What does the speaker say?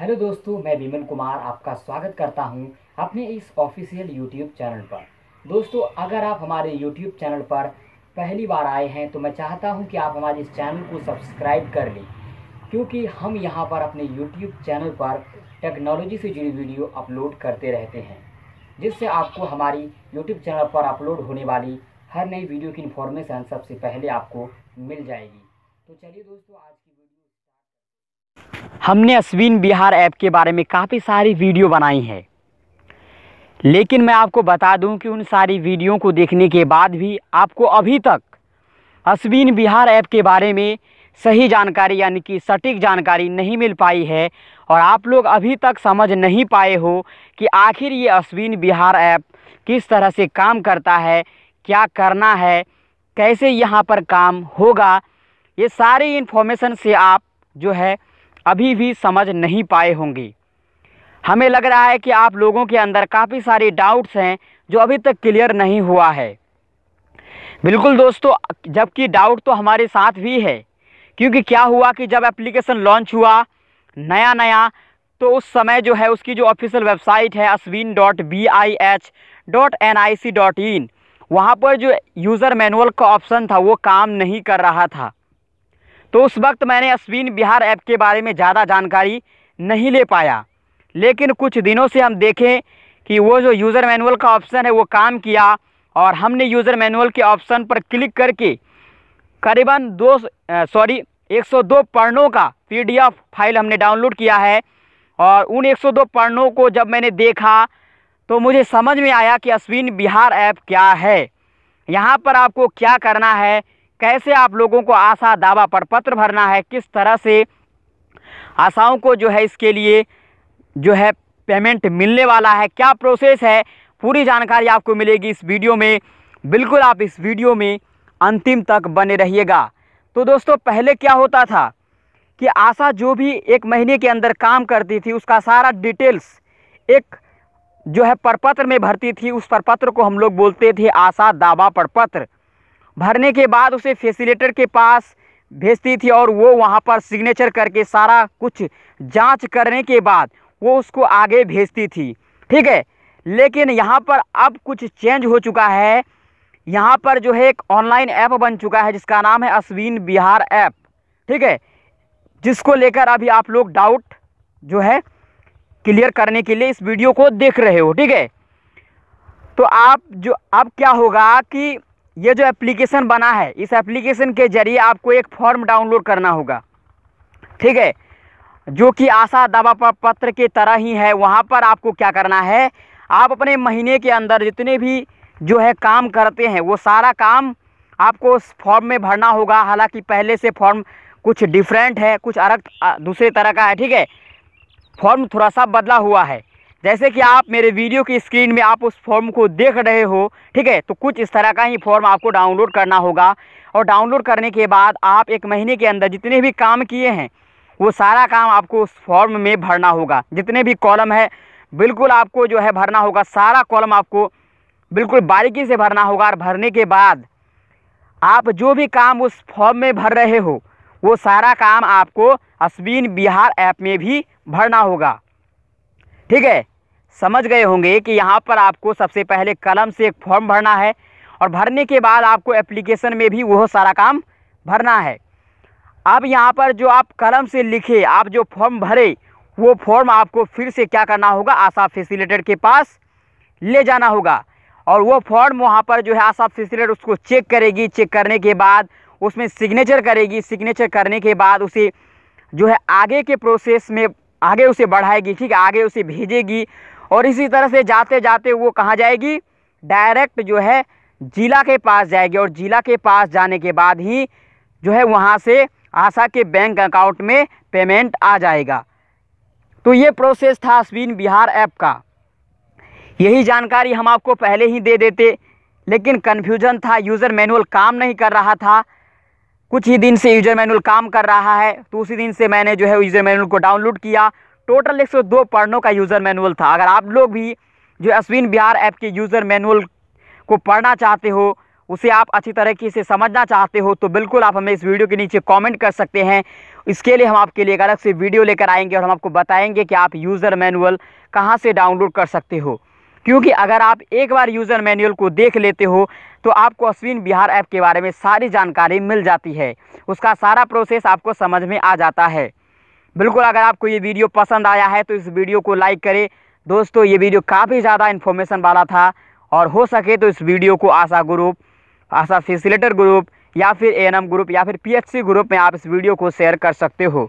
hello दोस्तों मैं विमल कुमार आपका स्वागत करता हूं अपने इस ऑफिशियल यूट्यूब चैनल पर दोस्तों अगर आप हमारे यूट्यूब चैनल पर पहली बार आए हैं तो मैं चाहता हूं कि आप हमारे इस चैनल को सब्सक्राइब कर लें क्योंकि हम यहां पर अपने यूट्यूब चैनल पर टेक्नोलॉजी से जुड़ी वीडियो अपलोड करते रहते हैं जिससे आपको हमारी यूट्यूब चैनल पर अपलोड होने वाली हर नई वीडियो की इन्फॉर्मेशन सबसे पहले आपको मिल जाएगी तो चलिए दोस्तों आज की हमने अश्विन बिहार ऐप के बारे में काफ़ी सारी वीडियो बनाई है लेकिन मैं आपको बता दूं कि उन सारी वीडियो को देखने के बाद भी आपको अभी तक अश्विन बिहार ऐप के बारे में सही जानकारी यानी कि सटीक जानकारी नहीं मिल पाई है और आप लोग अभी तक समझ नहीं पाए हो कि आखिर ये अश्विन बिहार ऐप किस तरह से काम करता है क्या करना है कैसे यहाँ पर काम होगा ये सारी इन्फॉर्मेशन से आप जो है अभी भी समझ नहीं पाए होंगे हमें लग रहा है कि आप लोगों के अंदर काफ़ी सारे डाउट्स हैं जो अभी तक क्लियर नहीं हुआ है बिल्कुल दोस्तों जबकि डाउट तो हमारे साथ भी है क्योंकि क्या हुआ कि जब एप्लीकेशन लॉन्च हुआ नया नया तो उस समय जो है उसकी जो ऑफिशियल वेबसाइट है Ashwin dot B I H dot N I C dot in वहाँ पर जो यूज़र मैनुअल का ऑप्शन था वो काम नहीं कर रहा था तो उस वक्त मैंने अश्विन बिहार ऐप के बारे में ज़्यादा जानकारी नहीं ले पाया लेकिन कुछ दिनों से हम देखें कि वो जो यूज़र मैनुअल का ऑप्शन है वो काम किया और हमने यूज़र मैनुअल के ऑप्शन पर क्लिक करके करीबन दो सॉरी 102 पढ़नों का पीडीएफ फाइल हमने डाउनलोड किया है और उन 102 पढ़नों को जब मैंने देखा तो मुझे समझ में आया कि अश्विन बिहार ऐप क्या है यहाँ पर आपको क्या करना है कैसे आप लोगों को आशा दावा पत्र भरना है किस तरह से आशाओं को जो है इसके लिए जो है पेमेंट मिलने वाला है क्या प्रोसेस है पूरी जानकारी आपको मिलेगी इस वीडियो में बिल्कुल आप इस वीडियो में अंतिम तक बने रहिएगा तो दोस्तों पहले क्या होता था कि आशा जो भी एक महीने के अंदर काम करती थी उसका सारा डिटेल्स एक जो है प्रपत्र में भरती थी उस प्रपत्र को हम लोग बोलते थे आशा दावा प्रपत्र भरने के बाद उसे फैसिलेटर के पास भेजती थी और वो वहाँ पर सिग्नेचर करके सारा कुछ जांच करने के बाद वो उसको आगे भेजती थी ठीक है लेकिन यहाँ पर अब कुछ चेंज हो चुका है यहाँ पर जो है एक ऑनलाइन ऐप बन चुका है जिसका नाम है अश्विन बिहार ऐप ठीक है जिसको लेकर अभी आप लोग डाउट जो है क्लियर करने के लिए इस वीडियो को देख रहे हो ठीक है तो आप जो अब क्या होगा कि ये जो एप्लीकेशन बना है इस एप्लीकेशन के ज़रिए आपको एक फॉर्म डाउनलोड करना होगा ठीक है जो कि आशा दावा पत्र के तरह ही है वहाँ पर आपको क्या करना है आप अपने महीने के अंदर जितने भी जो है काम करते हैं वो सारा काम आपको उस फॉर्म में भरना होगा हालांकि पहले से फॉर्म कुछ डिफरेंट है कुछ अलग दूसरे तरह का है ठीक है फॉर्म थोड़ा सा बदला हुआ है जैसे कि आप मेरे वीडियो की स्क्रीन में आप उस फॉर्म को देख रहे हो ठीक है तो कुछ इस तरह का ही फॉर्म आपको डाउनलोड करना होगा और डाउनलोड करने के बाद आप एक महीने के अंदर जितने भी काम किए हैं वो सारा काम आपको उस फॉर्म में भरना होगा जितने भी कॉलम है बिल्कुल आपको जो है भरना होगा सारा कॉलम आपको बिल्कुल बारीकी से भरना होगा और भरने के बाद आप जो भी काम उस फॉर्म में भर रहे हो वो सारा काम आपको अश्विन बिहार ऐप में भी भरना होगा ठीक है समझ गए होंगे कि यहाँ पर आपको सबसे पहले कलम से एक फॉर्म भरना है और भरने के बाद आपको एप्लीकेशन में भी वह सारा काम भरना है अब यहाँ पर जो आप कलम से लिखे आप जो फॉर्म भरे वो फॉर्म आपको फिर से क्या करना होगा आशा फैसिलेटर के पास ले जाना होगा और वो फॉर्म वहाँ पर जो है आशा फैसिलेटर उसको चेक करेगी चेक करने के बाद उसमें सिग्नेचर करेगी सिग्नेचर करने के बाद उसे जो है आगे के प्रोसेस में आगे उसे बढ़ाएगी ठीक है आगे उसे भेजेगी और इसी तरह से जाते जाते वो कहाँ जाएगी डायरेक्ट जो है जिला के पास जाएगी और जिला के पास जाने के बाद ही जो है वहाँ से आशा के बैंक अकाउंट में पेमेंट आ जाएगा तो ये प्रोसेस था अश्विन बिहार ऐप का यही जानकारी हम आपको पहले ही दे देते लेकिन कन्फ्यूजन था यूज़र मैनुअल काम नहीं कर रहा था कुछ ही दिन से यूज़र मैनुअल काम कर रहा है तो उसी दिन से मैंने जो है यूज़र मैनुअल को डाउनलोड किया टोटल एक दो पढ़नों का यूज़र मैनुअल था अगर आप लोग भी जो अश्विन बिहार ऐप के यूज़र मैनुअल को पढ़ना चाहते हो उसे आप अच्छी तरीके से समझना चाहते हो तो बिल्कुल आप हमें इस वीडियो के नीचे कमेंट कर सकते हैं इसके लिए हम आपके लिए एक अलग से वीडियो लेकर आएंगे और हम आपको बताएंगे कि आप यूज़र मैनुअल कहाँ से डाउनलोड कर सकते हो क्योंकि अगर आप एक बार यूज़र मैनुअल को देख लेते हो तो आपको अश्विन बिहार ऐप के बारे में सारी जानकारी मिल जाती है उसका सारा प्रोसेस आपको समझ में आ जाता है बिल्कुल अगर आपको ये वीडियो पसंद आया है तो इस वीडियो को लाइक करें दोस्तों ये वीडियो काफ़ी ज़्यादा इन्फॉर्मेशन वाला था और हो सके तो इस वीडियो को आशा ग्रुप आशा फेसिलेटर ग्रुप या फिर ए ग्रुप या फिर पी ग्रुप में आप इस वीडियो को शेयर कर सकते हो